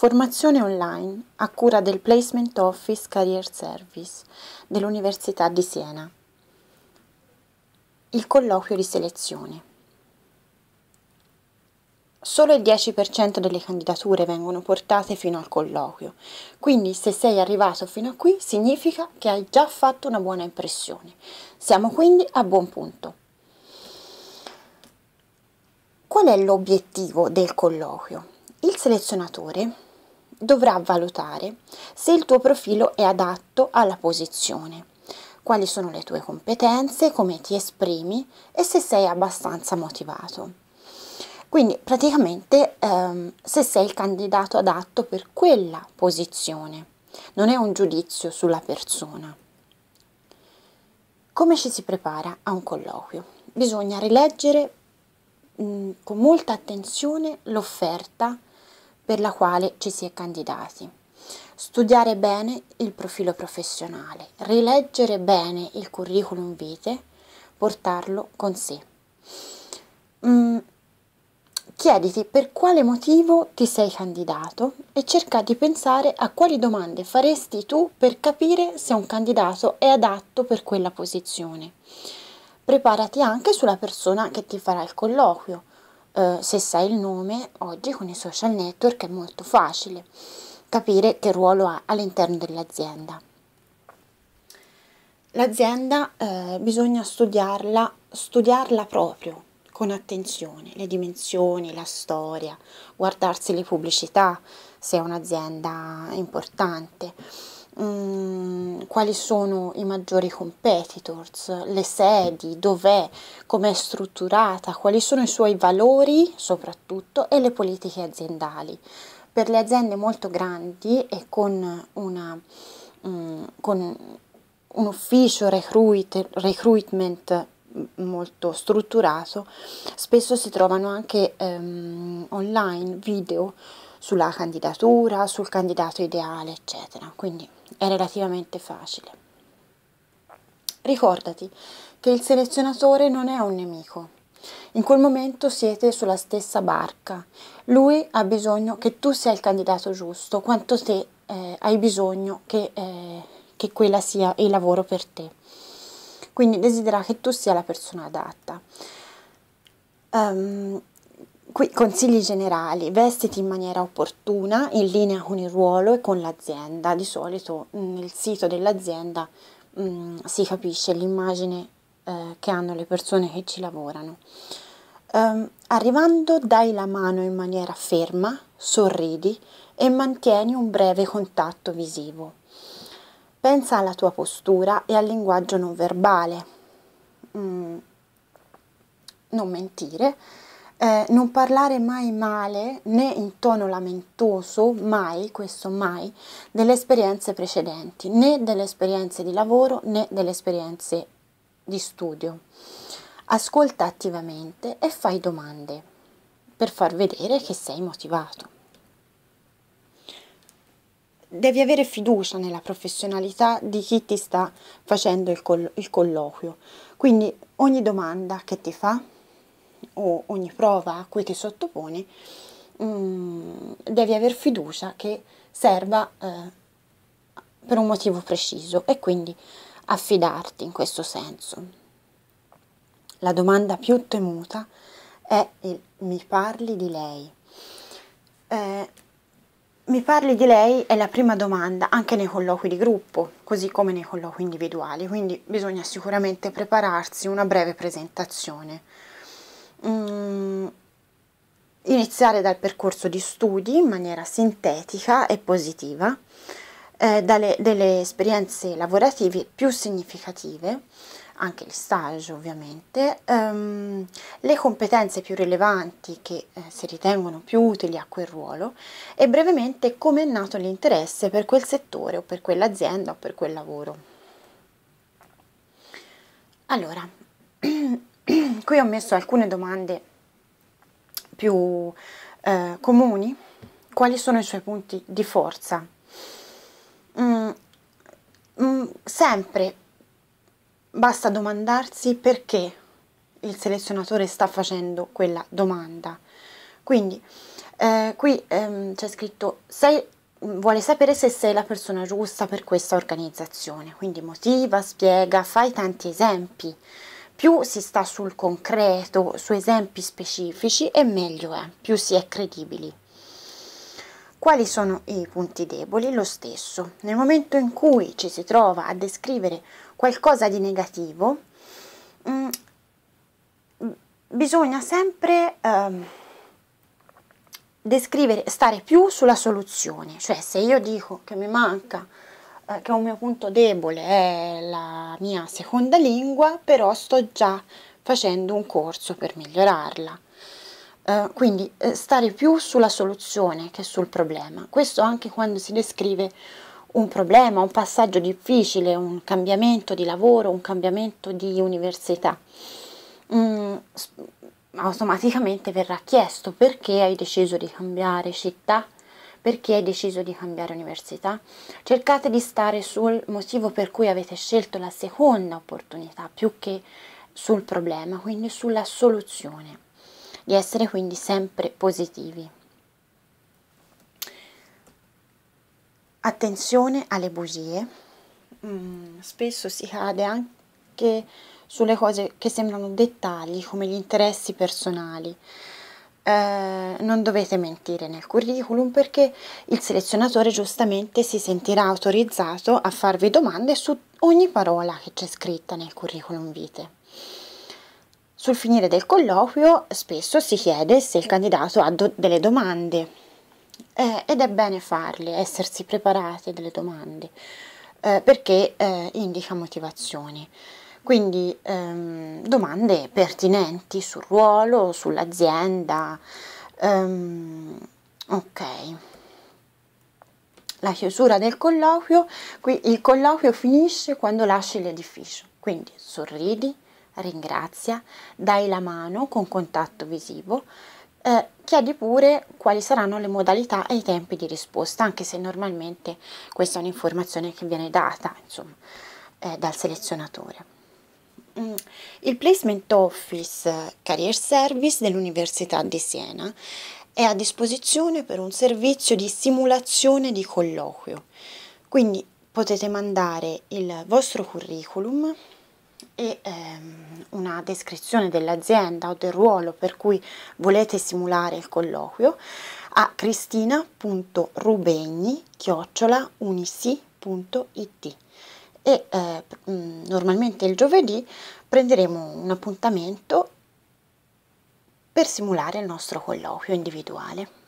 Formazione online a cura del Placement Office Career Service dell'Università di Siena. Il colloquio di selezione. Solo il 10% delle candidature vengono portate fino al colloquio, quindi se sei arrivato fino a qui significa che hai già fatto una buona impressione. Siamo quindi a buon punto. Qual è l'obiettivo del colloquio? Il selezionatore dovrà valutare se il tuo profilo è adatto alla posizione, quali sono le tue competenze, come ti esprimi e se sei abbastanza motivato. Quindi praticamente ehm, se sei il candidato adatto per quella posizione, non è un giudizio sulla persona. Come ci si prepara a un colloquio? Bisogna rileggere mh, con molta attenzione l'offerta per la quale ci si è candidati. Studiare bene il profilo professionale, rileggere bene il curriculum vitae, portarlo con sé. Mm, chiediti per quale motivo ti sei candidato e cerca di pensare a quali domande faresti tu per capire se un candidato è adatto per quella posizione. Preparati anche sulla persona che ti farà il colloquio eh, se sai il nome, oggi con i social network è molto facile capire che ruolo ha all'interno dell'azienda. L'azienda eh, bisogna studiarla, studiarla proprio con attenzione, le dimensioni, la storia, guardarsi le pubblicità se è un'azienda importante Mm, quali sono i maggiori competitors, le sedi, dov'è, com'è strutturata, quali sono i suoi valori soprattutto e le politiche aziendali. Per le aziende molto grandi e con, una, mh, mm, con un ufficio recruit, recruitment molto strutturato, spesso si trovano anche um, online video sulla candidatura, sul candidato ideale, eccetera. Quindi è relativamente facile. Ricordati che il selezionatore non è un nemico. In quel momento siete sulla stessa barca. Lui ha bisogno che tu sia il candidato giusto, quanto te eh, hai bisogno che, eh, che quella sia il lavoro per te. Quindi desidera che tu sia la persona adatta. Um, Qui consigli generali, vestiti in maniera opportuna, in linea con il ruolo e con l'azienda. Di solito mm, nel sito dell'azienda mh, mm, si capisce l'immagine eh, che hanno le persone che ci lavorano. Um, arrivando dai la mano in maniera ferma, sorridi e mantieni un breve contatto visivo. Pensa alla tua postura e al linguaggio non verbale. Mm, non mentire eh, non parlare mai male né in tono lamentoso, mai, questo mai, delle esperienze precedenti, né delle esperienze di lavoro né delle esperienze di studio. Ascolta attivamente e fai domande per far vedere che sei motivato. Devi avere fiducia nella professionalità di chi ti sta facendo il, collo- il colloquio, quindi ogni domanda che ti fa o ogni prova a cui ti sottoponi, mm, devi aver fiducia che serva eh, per un motivo preciso e quindi affidarti in questo senso. La domanda più temuta è il mi parli di lei. Eh, mi parli di lei è la prima domanda anche nei colloqui di gruppo, così come nei colloqui individuali, quindi bisogna sicuramente prepararsi una breve presentazione um, iniziare dal percorso di studi in maniera sintetica e positiva, eh, dalle, delle esperienze lavorative più significative, anche gli stage ovviamente, um, le competenze più rilevanti che eh, si ritengono più utili a quel ruolo e brevemente come è nato l'interesse per quel settore o per quell'azienda o per quel lavoro. Allora, qui ho messo alcune domande più eh, comuni quali sono i suoi punti di forza mm, mm, sempre basta domandarsi perché il selezionatore sta facendo quella domanda quindi eh, qui ehm, c'è scritto sei vuole sapere se sei la persona giusta per questa organizzazione, quindi motiva, spiega, fai tanti esempi più si sta sul concreto, su esempi specifici e meglio è, più si è credibili. Quali sono i punti deboli? Lo stesso, nel momento in cui ci si trova a descrivere qualcosa di negativo, mh, mm, bisogna sempre ehm, descrivere, stare più sulla soluzione, cioè se io dico che mi manca eh, che è un mio punto debole, è la mia seconda lingua, però sto già facendo un corso per migliorarla. Uh, quindi eh, stare più sulla soluzione che sul problema. Questo anche quando si descrive un problema, un passaggio difficile, un cambiamento di lavoro, un cambiamento di università. Mm, automaticamente verrà chiesto perché hai deciso di cambiare città, perché hai deciso di cambiare università. Cercate di stare sul motivo per cui avete scelto la seconda opportunità più che sul problema, quindi sulla soluzione, di essere quindi sempre positivi. Attenzione alle bugie, mm, spesso si cade anche sulle cose che sembrano dettagli come gli interessi personali eh, non dovete mentire nel curriculum perché il selezionatore giustamente si sentirà autorizzato a farvi domande su ogni parola che c'è scritta nel curriculum vitae. Sul finire del colloquio spesso si chiede se il candidato ha do delle domande eh, ed è bene farle, essersi preparati delle domande eh, perché eh, indica motivazioni. Quindi ehm, domande pertinenti sul ruolo, sull'azienda. Ehm, ok. La chiusura del colloquio, qui il colloquio finisce quando lasci l'edificio, quindi sorridi, ringrazia, dai la mano con contatto visivo, eh, chiedi pure quali saranno le modalità e i tempi di risposta, anche se normalmente questa è un'informazione che viene data insomma, eh, dal selezionatore. Mm. Il Placement Office Career Service dell'Università di Siena è a disposizione per un servizio di simulazione di colloquio. Quindi potete mandare il vostro curriculum e ehm, una descrizione dell'azienda o del ruolo per cui volete simulare il colloquio a cristina.rubegni.unisi.it e eh, mm, normalmente il giovedì prenderemo un appuntamento per simulare il nostro colloquio individuale.